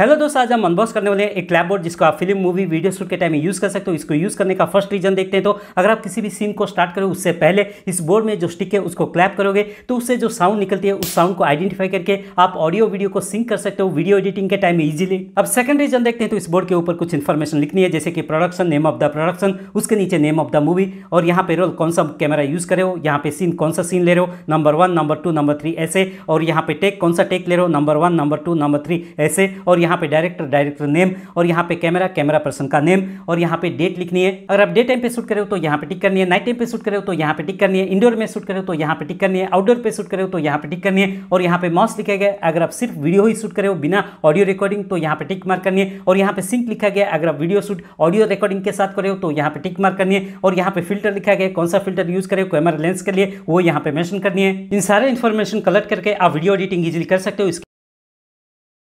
hello दोस्तों आज हम अनबॉक्स करने वाले हैं एक क्लैप बोर्ड जिसको आप फिल्म मूवी वीडियो शूट के टाइम में यूज़ कर सकते हो इसको यूज़ करने का फर्स्ट रीजन देखते हैं तो अगर आप किसी भी सीन को स्टार्ट करो उससे पहले इस बोर्ड में जो स्टिक है उसको क्लैप करोगे तो उससे जो साउंड निकलती है उस साउंड को आइडेंटिफाई करके आप ऑडियो वीडियो को सिंक कर सकते हो वीडियो एडिटिंग के टाइम में ईजिली अब सेकंड रीजन देखते हैं तो इस बोर्ड के ऊपर कुछ इन्फॉर्मेशन लिखनी है जैसे कि production name of the production उसके नीचे नेम ऑफ द मूवी और यहाँ पे रोल कौन सा कैमरा यूज़ करे हो यहाँ पे सीन कौन सा सीन ले रहे हो number one number two number three ऐसे और यहाँ पे टेक कौन सा टेक ले रहे हो number one number two number three ऐसे और यहाँ पे डायरेक्टर डायरेक्टर नेम और यहाँ पे कैमरा कैमरा पर्सन का नेम और यहाँ पे डेट लिखनी है अगर आप डे टाइम पे शूट करें तो यहाँ पे टिक करनी है नाइट टाइम पे शूट करें तो यहाँ पे टिक करनी है इंडोर में शूट करें तो यहाँ पे टिक करनी है आउटडोर पे शूट करें तो यहाँ पे टिक करनी है और यहाँ पे माउस लिखा गया अगर आप सिर्फ वीडियो ही शूट करें बिना ऑडियो रिकॉर्डिंग तो यहाँ पे टिक मार करनी है और यहाँ पे सिंक लिखा गया अगर आप वीडियो शूट ऑडियो रिकॉर्डिंग के साथ करें तो यहाँ पे टिक मार करनी है और यहाँ पे फिल्टर लिखा गया कौन सा फिल्टर यूज करें कैमरा लेंस के लिए वो यहाँ पे मैंशन करनी है इन सारे इन्फॉर्मेशन कलेक्ट करके आप वीडियो एडिटिंग इजिली कर सकते हो